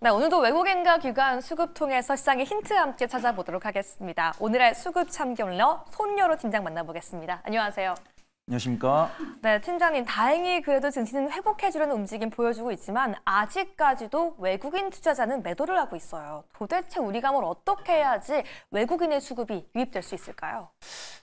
네, 오늘도 외국인과 귀가한 수급 통해서 시장의 힌트 함께 찾아보도록 하겠습니다. 오늘의 수급 참견러 손여로 팀장 만나보겠습니다. 안녕하세요. 안녕하십니까? 네, 팀장님 다행히 그래도 증시는 회복해주려는 움직임 보여주고 있지만 아직까지도 외국인 투자자는 매도를 하고 있어요. 도대체 우리가 뭘 어떻게 해야지 외국인의 수급이 유입될 수 있을까요?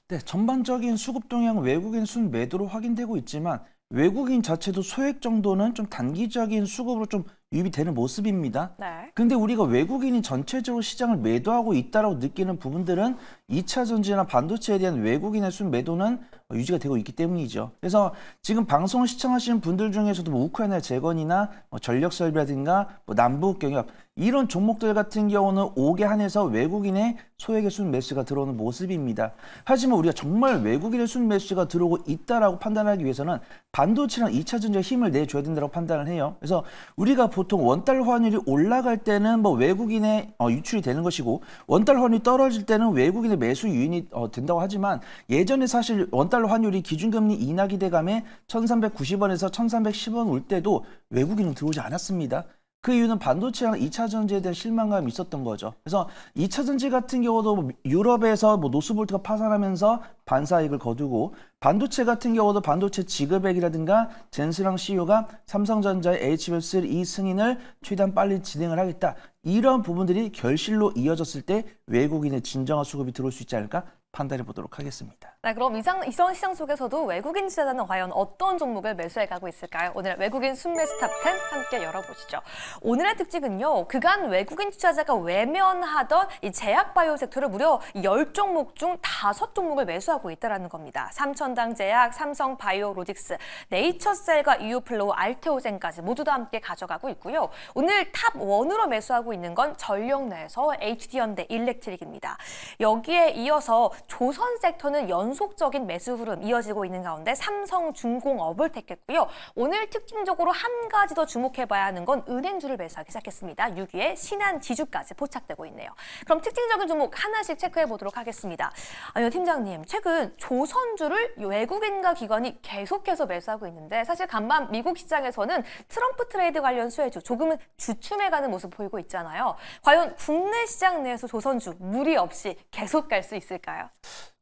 네, 전반적인 수급 동향 외국인 순 매도로 확인되고 있지만 외국인 자체도 소액 정도는 좀 단기적인 수급으로 좀 유입이 되는 모습입니다. 네. 근데 우리가 외국인이 전체적으로 시장을 매도하고 있다고 느끼는 부분들은 2차 전지나 반도체에 대한 외국인의 순 매도는 유지가 되고 있기 때문이죠. 그래서 지금 방송을 시청하시는 분들 중에서도 뭐 우크라이나 재건이나 뭐 전력 설비라든가 뭐 남북 경협 이런 종목들 같은 경우는 5개 한에서 외국인의 소액의 순 매수가 들어오는 모습입니다. 하지만 우리가 정말 외국인의 순 매수가 들어오고 있다라고 판단하기 위해서는 반도체랑 2차 전지에 힘을 내줘야 된다고 판단을 해요. 그래서 우리가 보통 원달 환율이 올라갈 때는 뭐 외국인의 어, 유출이 되는 것이고 원달 환율이 떨어질 때는 외국인의 매수 유인이 어, 된다고 하지만 예전에 사실 원달 환율이 기준금리 인하 기대감에 1390원에서 1310원 올 때도 외국인은 들어오지 않았습니다. 그 이유는 반도체랑 2차 전지에 대한 실망감이 있었던 거죠. 그래서 2차 전지 같은 경우도 뭐 유럽에서 뭐 노스볼트가 파산하면서 반사익을 거두고 반도체 같은 경우도 반도체 지급액이라든가 젠스랑 CEO가 삼성전자의 HBF3 이 승인을 최대한 빨리 진행을 하겠다. 이런 부분들이 결실로 이어졌을 때 외국인의 진정한 수급이 들어올 수 있지 않을까 판단해 보도록 하겠습니다. 네, 그럼 이상, 이성 시장 속에서도 외국인 투자자는 과연 어떤 종목을 매수해가고 있을까요? 오늘 외국인 순매수 탑텐 함께 열어보시죠. 오늘의 특징은요 그간 외국인 투자자가 외면하던 이 제약바이오 섹터를 무려 열종목중 다섯 종목을 매수하고 있다는 겁니다. 삼천당제약, 삼성바이오로직스, 네이처셀과 이오플로우, 알테오젠까지 모두 다 함께 가져가고 있고요. 오늘 탑원으로 매수하고 있는 건 전력 내에서 HD현대 일렉트릭입니다. 여기에 이어서 조선 섹터는 연 연속적인 매수 흐름 이어지고 있는 가운데 삼성중공업을 택했고요. 오늘 특징적으로 한 가지 더 주목해봐야 하는 건 은행주를 매수하기 시작했습니다. 6위에 신한지주까지 포착되고 있네요. 그럼 특징적인 종목 하나씩 체크해보도록 하겠습니다. 아니요, 팀장님. 최근 조선주를 외국인과 기관이 계속해서 매수하고 있는데 사실 간밤 미국 시장에서는 트럼프 트레이드 관련 수혜주 조금은 주춤해가는 모습 보이고 있잖아요. 과연 국내 시장 내에서 조선주 무리 없이 계속 갈 수 있을까요?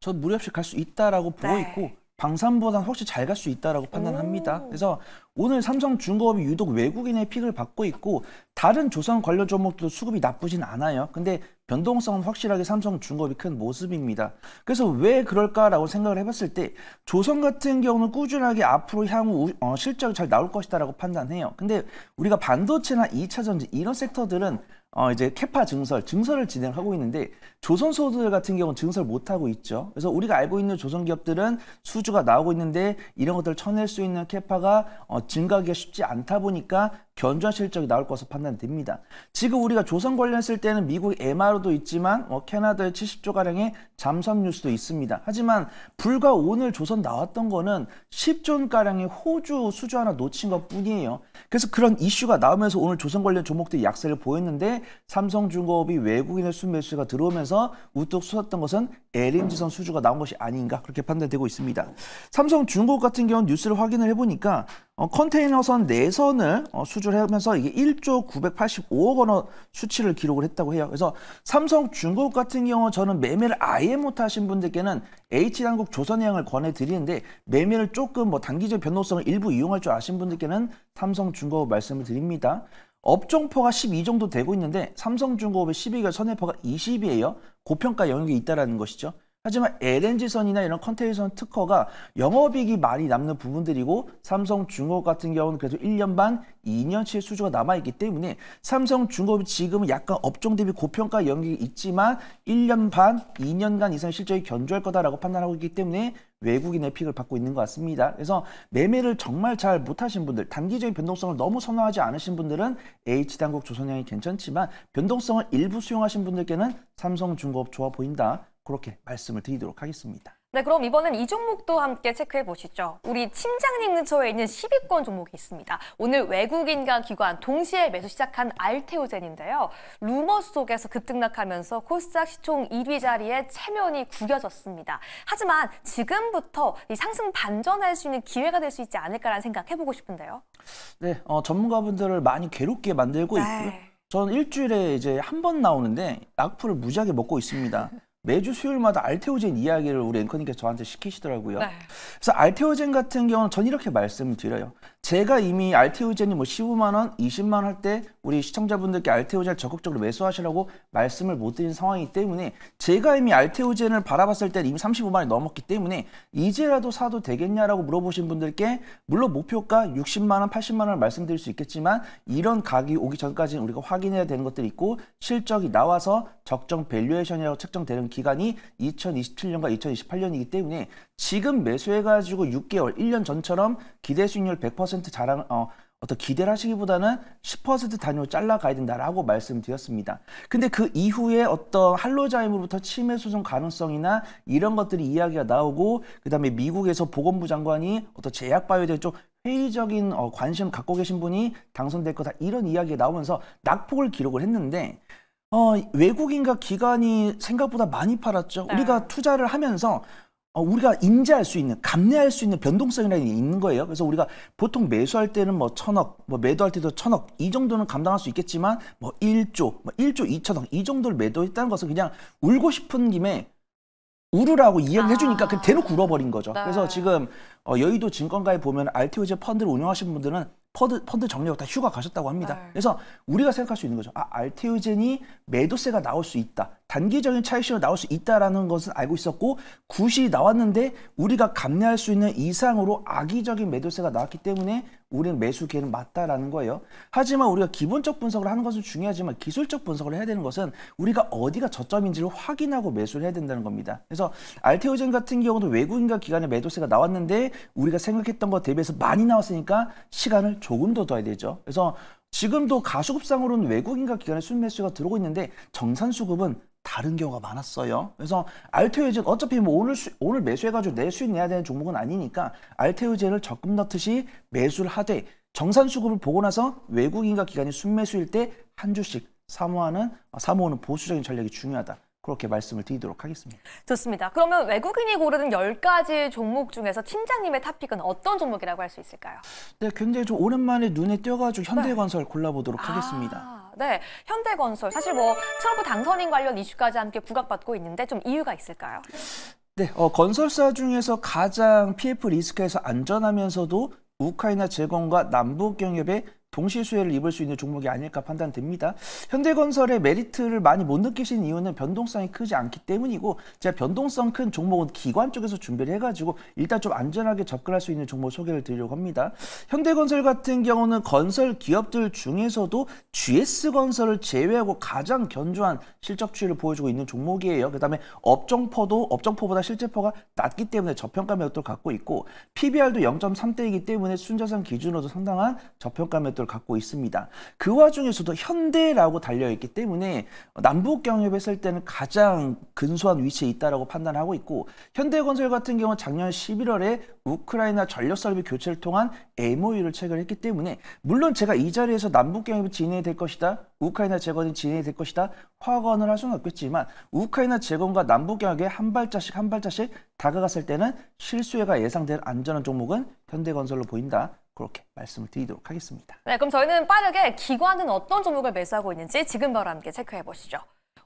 저 무리 없이 갈 수 있다라고 네. 보고 네. 있고 방산보다는 훨씬 잘갈 수 있다라고 판단합니다. 오. 그래서 오늘 삼성중공업이 유독 외국인의 픽을 받고 있고 다른 조선 관련 종목도 수급이 나쁘진 않아요. 근데 변동성은 확실하게 삼성중공업이 큰 모습입니다. 그래서 왜 그럴까라고 생각을 해봤을 때 조선 같은 경우는 꾸준하게 앞으로 향후 어, 실적이 잘 나올 것이다라고 판단해요. 근데 우리가 반도체나 2차전지 이런 섹터들은 어 이제 케파 증설, 증설을 진행하고 있는데 조선소들 같은 경우는 증설 못하고 있죠. 그래서 우리가 알고 있는 조선기업들은 수주가 나오고 있는데 이런 것들을 쳐낼 수 있는 케파가 어, 증가하기가 쉽지 않다 보니까 견조한 실적이 나올 것으로 판단됩니다. 지금 우리가 조선 관련했을 때는 미국 MRO도 있지만 뭐 캐나다의 70조가량의 잠수함 뉴스도 있습니다. 하지만 불과 오늘 조선 나왔던 거는 1 0조가량의 호주 수주 하나 놓친 것 뿐이에요. 그래서 그런 이슈가 나오면서 오늘 조선 관련 종목들이 약세를 보였는데 삼성중공업이 외국인의 순매수가 들어오면서 우뚝 솟았던 것은 LNG선 수주가 나온 것이 아닌가 그렇게 판단되고 있습니다. 삼성 중국 같은 경우 뉴스를 확인을 해보니까 어, 컨테이너선 4선을 어, 수주를 하면서 이게 1조 985억 원어 수치를 기록을 했다고 해요. 그래서 삼성 중국 같은 경우 저는 매매를 아예 못하신 분들께는 H당국 조선해양을 권해드리는데 매매를 조금 뭐 단기적 변동성을 일부 이용할 줄 아신 분들께는 삼성 중국 말씀을 드립니다. 업종표가 12 정도 되고 있는데 삼성중공업의 12개월 선회표가 20이에요. 고평가 영역이 있다는 것이죠. 하지만 LNG선이나 이런 컨테이너선 특허가 영업이익이 많이 남는 부분들이고 삼성중공업 같은 경우는 그래도 1년 반, 2년치의 수주가 남아있기 때문에 삼성중공업이 지금은 약간 업종 대비 고평가 영역이 있지만 1년 반, 2년간 이상 실적이 견조할 거다라고 판단하고 있기 때문에 외국인의 픽을 받고 있는 것 같습니다. 그래서 매매를 정말 잘 못하신 분들, 단기적인 변동성을 너무 선호하지 않으신 분들은 H당국 조선형이 괜찮지만 변동성을 일부 수용하신 분들께는 삼성중공업 좋아 보인다. 그렇게 말씀을 드리도록 하겠습니다. 네, 그럼 이번엔 이 종목도 함께 체크해 보시죠. 우리 침장님 근처에 있는 10위권 종목이 있습니다. 오늘 외국인과 기관 동시에 매수 시작한 알테오젠인데요. 루머 속에서 급등락하면서 코스닥 시총 1위 자리에 체면이 구겨졌습니다. 하지만 지금부터 이 상승 반전할 수 있는 기회가 될 수 있지 않을까라는 생각 해보고 싶은데요. 네, 어, 전문가분들을 많이 괴롭게 만들고 네. 있고요. 저는 일주일에 이제 한 번 나오는데 낙풀을 무지하게 먹고 있습니다. 매주 수요일마다 알테오젠 이야기를 우리 앵커님께서 저한테 시키시더라고요. 네. 그래서 알테오젠 같은 경우는 전 이렇게 말씀드려요. 을 제가 이미 알테오젠이 뭐 15만 원, 20만 원 할 때 우리 시청자분들께 알테오젠을 적극적으로 매수하시라고 말씀을 못 드린 상황이기 때문에 제가 이미 알테오젠을 바라봤을 때는 이미 35만 원이 넘었기 때문에 이제라도 사도 되겠냐라고 물어보신 분들께 물론 목표가 60만 원, 80만 원을 말씀드릴 수 있겠지만 이런 각이 오기 전까지는 우리가 확인해야 되는 것들이 있고 실적이 나와서 적정 밸류에이션이라고 책정되는 기간이 2027년과 2028년이기 때문에 지금 매수해가지고 6개월, 1년 전처럼 기대 수익률 100% 자랑, 어, 어떤 기대를 하시기보다는 10% 단위로 잘라가야 된다라고 말씀드렸습니다. 근데 그 이후에 어떤 할로자임으로부터 침해 소송 가능성이나 이런 것들이 이야기가 나오고 그다음에 미국에서 보건부 장관이 어떤 제약 바이오에 대해 좀 회의적인 어, 관심 갖고 계신 분이 당선될 거다 이런 이야기가 나오면서 낙폭을 기록을 했는데 어, 외국인과 기관이 생각보다 많이 팔았죠. 네. 우리가 투자를 하면서 어, 우리가 인지할 수 있는, 감내할 수 있는 변동성이라는 게 있는 거예요. 그래서 우리가 보통 매수할 때는 뭐 천억, 뭐 매도할 때도 천억, 이 정도는 감당할 수 있겠지만 뭐 1조, 뭐 1조 2천억, 이 정도를 매도했다는 것은 그냥 울고 싶은 김에 우르라고 이야기를 아. 해주니까 그냥 대놓고 울어버린 거죠. 네. 그래서 지금 어, 여의도 증권가에 보면 RTO제 펀드를 운영하시는 분들은 펀드, 펀드 정리하고 다 휴가 가셨다고 합니다. 네. 그래서 우리가 생각할 수 있는 거죠. 아, 알테오젠이 매도세가 나올 수 있다. 단기적인 차익실가 나올 수 있다라는 것은 알고 있었고 굿이 나왔는데 우리가 감내할 수 있는 이상으로 악의적인 매도세가 나왔기 때문에 우리는 매수 기회는 맞다라는 거예요. 하지만 우리가 기본적 분석을 하는 것은 중요하지만 기술적 분석을 해야 되는 것은 우리가 어디가 저점인지를 확인하고 매수를 해야 된다는 겁니다. 그래서 알테오젠 같은 경우도 외국인과 기관의 매도세가 나왔는데 우리가 생각했던 것 대비해서 많이 나왔으니까 시간을 조금 더 둬야 되죠. 그래서 지금도 가수급상으로는 외국인과 기관의 순매수가 들어오고 있는데 정산수급은 다른 경우가 많았어요. 그래서 알테오젠 어차피 뭐 오늘 수, 오늘 매수해가지고 내 수익 내야 되는 종목은 아니니까 알테오젠을 적금 넣듯이 매수를 하되 정산 수급을 보고 나서 외국인과 기관이 순매수일 때 한 주씩 사모하는 어, 사모는 보수적인 전략이 중요하다. 그렇게 말씀을 드리도록 하겠습니다. 좋습니다. 그러면 외국인이 고르는 10가지 종목 중에서 팀장님의 탑픽은 어떤 종목이라고 할 수 있을까요? 네, 굉장히 좀 오랜만에 눈에 띄어가지고 현대건설 네. 골라보도록 아 하겠습니다. 네, 현대건설 사실 뭐 트럼프 당선인 관련 이슈까지 함께 부각받고 있는데 좀 이유가 있을까요? 네, 어, 건설사 중에서 가장 PF 리스크에서 안전하면서도 우크라이나 재건과 남북 경협에 동시 수혜를 입을 수 있는 종목이 아닐까 판단됩니다. 현대건설의 메리트를 많이 못 느끼신 이유는 변동성이 크지 않기 때문이고 제가 변동성 큰 종목은 기관 쪽에서 준비를 해가지고 일단 좀 안전하게 접근할 수 있는 종목 소개를 드리려고 합니다. 현대건설 같은 경우는 건설 기업들 중에서도 GS건설을 제외하고 가장 견조한 실적 추이를 보여주고 있는 종목이에요. 그다음에 업종퍼도 업종퍼보다 실제퍼가 낮기 때문에 저평가 매도 갖고 있고 PBR도 0.3대이기 때문에 순자산 기준으로도 상당한 저평가 매도 모습을 갖고 있습니다. 그 와중에서도 현대라고 달려있기 때문에 남북 경협했을 때는 가장 근소한 위치에 있다라고 판단하고 있고 현대건설 같은 경우는 작년 11월에 우크라이나 전력 설비 교체를 통한 MOU를 체결했기 때문에 물론 제가 이 자리에서 남북 경협이 진행이 될 것이다. 우크라이나 재건이 진행이 될 것이다. 확언을 할 수는 없겠지만 우크라이나 재건과 남북 경협에 한 발자씩 한 발자씩 다가갔을 때는 실수해가 예상될 안전한 종목은 현대건설로 보인다. 그렇게 말씀을 드리도록 하겠습니다. 네, 그럼 저희는 빠르게 기관은 어떤 종목을 매수하고 있는지 지금 바로 함께 체크해 보시죠.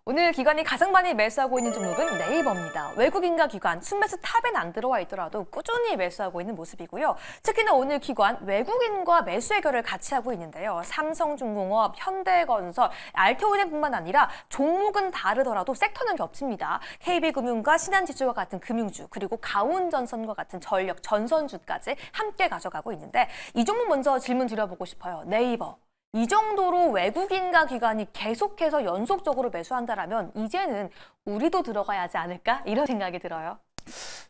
오늘 기관이 가장 많이 매수하고 있는 종목은 네이버입니다. 외국인과 기관, 순매수 탑엔 안 들어와 있더라도 꾸준히 매수하고 있는 모습이고요. 특히나 오늘 기관, 외국인과 매수 해결을 같이 하고 있는데요. 삼성중공업, 현대건설, 알테오행뿐만 아니라 종목은 다르더라도 섹터는 겹칩니다. KB금융과 신한지주와 같은 금융주, 그리고 가온전선과 같은 전력 전선주까지 함께 가져가고 있는데 이 종목 먼저 질문 드려보고 싶어요. 네이버, 이 정도로 외국인과 기관이 계속해서 연속적으로 매수한다라면 이제는 우리도 들어가야 하지 않을까 이런 생각이 들어요.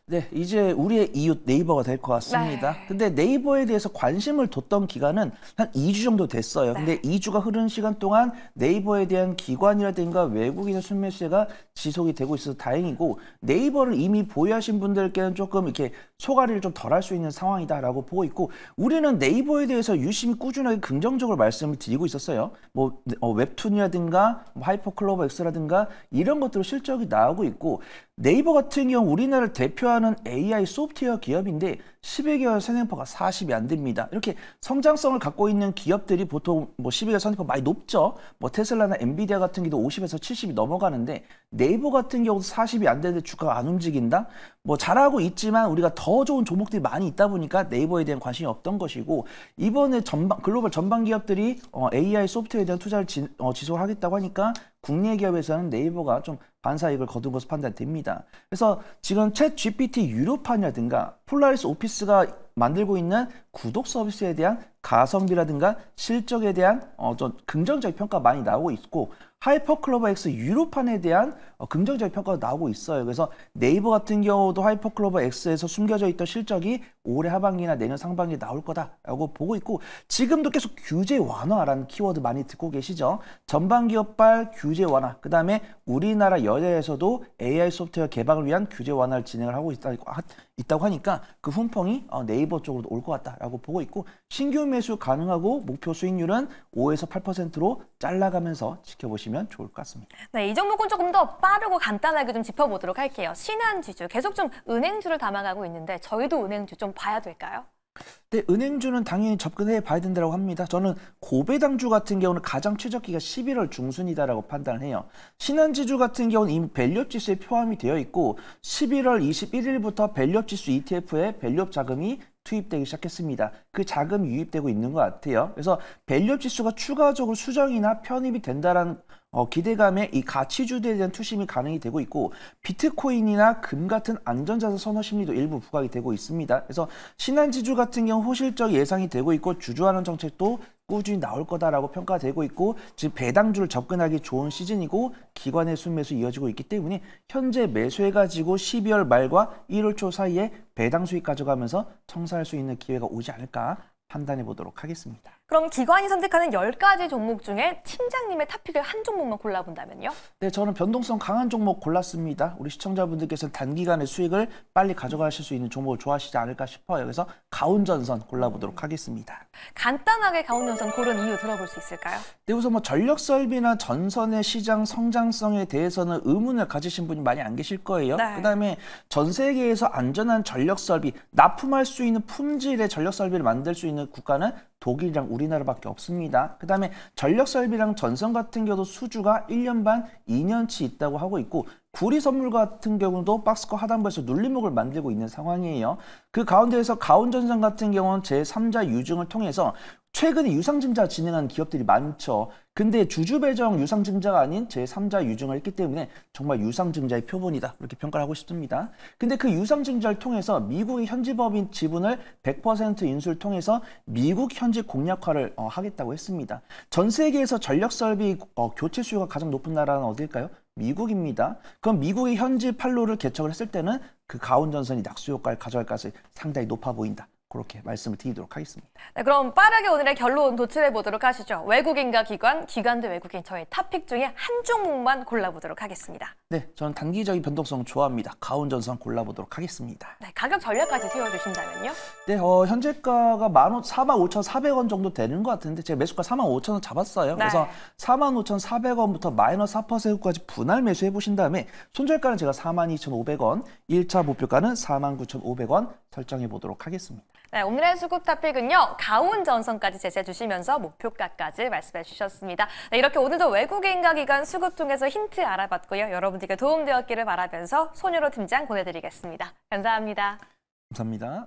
네, 이제 우리의 이웃 네이버가 될 것 같습니다. 네. 근데 네이버에 대해서 관심을 뒀던 기간은 한 2주 정도 됐어요. 네. 근데 2주가 흐른 시간 동안 네이버에 대한 기관이라든가 외국인의 순매수가 지속이 되고 있어서 다행이고 네이버를 이미 보유하신 분들께는 조금 이렇게 소가리를 좀 덜 할 수 있는 상황이다라고 보고 있고 우리는 네이버에 대해서 유심히 꾸준하게 긍정적으로 말씀을 드리고 있었어요. 뭐 어, 웹툰이라든가 뭐, 하이퍼클로버 X라든가 이런 것들로 실적이 나오고 있고 네이버 같은 경우 우리나라를 대표하는 AI 소프트웨어 기업인데 11개월 세생퍼가 40이 안 됩니다. 이렇게 성장성을 갖고 있는 기업들이 보통 뭐 11개월 세생퍼 많이 높죠. 뭐 테슬라나 엔비디아 같은 경우도 50에서 70이 넘어가는데 네이버 같은 경우도 40이 안 되는데 주가가 안 움직인다. 뭐 잘하고 있지만 우리가 더 좋은 종목들이 많이 있다 보니까 네이버에 대한 관심이 없던 것이고 이번에 전방 글로벌 전방 기업들이 어, AI 소프트웨어에 대한 투자를 지, 어, 지속하겠다고 하니까 국내 기업에서는 네이버가 좀 반사익을 거둔 것으로 판단됩니다. 그래서 지금 챗 GPT 유료판이라든가 폴라리스 오피스 筆が 만들고 있는 구독 서비스에 대한 가성비라든가 실적에 대한 어, 어떤 긍정적 평가 많이 나오고 있고 하이퍼클로버 X 유로판에 대한 어, 긍정적 평가가 나오고 있어요. 그래서 네이버 같은 경우도 하이퍼클로버 X에서 숨겨져 있던 실적이 올해 하반기나 내년 상반기에 나올 거다라고 보고 있고 지금도 계속 규제 완화라는 키워드 많이 듣고 계시죠. 전반기업발 규제 완화, 그 다음에 우리나라 여야에서도 AI 소프트웨어 개방을 위한 규제 완화를 진행을 하고 있다, 고 하니까 그훈풍이 어, 네이버 네이버 쪽으로 올 것 같다라고 보고 있고 신규 매수 가능하고 목표 수익률은 5에서 8%로 잘라가면서 지켜보시면 좋을 것 같습니다. 네, 이 종목은 조금 더 빠르고 간단하게 좀 짚어보도록 할게요. 신한지주 계속 좀 은행주를 담아가고 있는데 저희도 은행주 좀 봐야 될까요? 네, 은행주는 당연히 접근해 봐야 된다고 합니다. 저는 고배당주 같은 경우는 가장 최저기가 11월 중순이다라고 판단을 해요. 신한지주 같은 경우는 이미 밸류 지수에 포함이 되어 있고 11월 21일부터 밸류 지수 ETF에 밸류 자금이 투입되기 시작했습니다. 그 자금이 유입되고 있는 것 같아요. 그래서 밸류 업 지수가 추가적으로 수정이나 편입이 된다라는 어, 기대감에 이 가치주들에 대한 투심이 가능이 되고 있고 비트코인이나 금 같은 안전자산 선호 심리도 일부 부각이 되고 있습니다. 그래서 신한지주 같은 경우 호실적 예상이 되고 있고 주주환원 정책도 꾸준히 나올 거다라고 평가되고 있고 즉 배당주를 접근하기 좋은 시즌이고 기관의 순매수 이어지고 있기 때문에 현재 매수해가지고 12월 말과 1월 초 사이에 배당 수익 가져가면서 청사할 수 있는 기회가 오지 않을까 판단해 보도록 하겠습니다. 그럼 기관이 선택하는 1 0가지 종목 중에 팀장님의 탑픽을 한 종목만 골라본다면요? 네, 저는 변동성 강한 종목 골랐습니다. 우리 시청자분들께서 단기간에 수익을 빨리 가져가실 수 있는 종목을 좋아하시지 않을까 싶어요. 그래서 가온전선 골라보도록 하겠습니다. 간단하게 가온전선 고른 이유 들어볼 수 있을까요? 네, 우선 뭐 전력설비나 전선의 시장 성장성에 대해서는 의문을 가지신 분이 많이 안 계실 거예요. 네. 그다음에 전 세계에서 안전한 전력설비, 납품할 수 있는 품질의 전력설비를 만들 수 있는 국가는 독일이랑 우리나라밖에 없습니다. 그 다음에 전력 설비랑 전선 같은 경우도 수주가 1년 반, 2년치 있다고 하고 있고 구리 선물 같은 경우도 박스코 하단부에서 눌림목을 만들고 있는 상황이에요. 그 가운데에서 가온전선 같은 경우는 제3자 유증을 통해서 최근에 유상증자 진행한 기업들이 많죠. 근데 주주배정 유상증자가 아닌 제3자 유증을 했기 때문에 정말 유상증자의 표본이다. 이렇게 평가를 하고 싶습니다. 근데 그 유상증자를 통해서 미국의 현지 법인 지분을 100% 인수를 통해서 미국 현지 공략화를 어, 하겠다고 했습니다. 전 세계에서 전력설비 어, 교체 수요가 가장 높은 나라는 어디일까요? 미국입니다. 그럼 미국이 현지 판로를 개척을 했을 때는 그 가온 전선이 낙수 효과를 가져갈 가능성이 상당히 높아 보인다. 그렇게 말씀을 드리도록 하겠습니다. 네, 그럼 빠르게 오늘의 결론 도출해 보도록 하시죠. 외국인과 기관, 기관 대 외국인 저의 탑픽 중에 한 종목만 골라보도록 하겠습니다. 네, 저는 단기적인 변동성 좋아합니다. 가온 전선 골라보도록 하겠습니다. 네, 가격 전략까지 세워주신다면요? 네, 어, 현재가가 45,400원 정도 되는 것 같은데 제가 매수가 4 5 0 0원 잡았어요. 네. 그래서 45,400원부터 마이너스 4%까지 분할 매수해보신 다음에 손절가는 제가 42,500원, 1차 목표가는 49,500원 설정해보도록 하겠습니다. 네, 오늘의 수급 탑픽은요. 가온 전선까지 제시해 주시면서 목표가까지 말씀해 주셨습니다. 네, 이렇게 오늘도 외국인과 기관 수급 통해서 힌트 알아봤고요. 여러분들께 도움되었기를 바라면서 소녀로 팀장 보내드리겠습니다. 감사합니다. 감사합니다.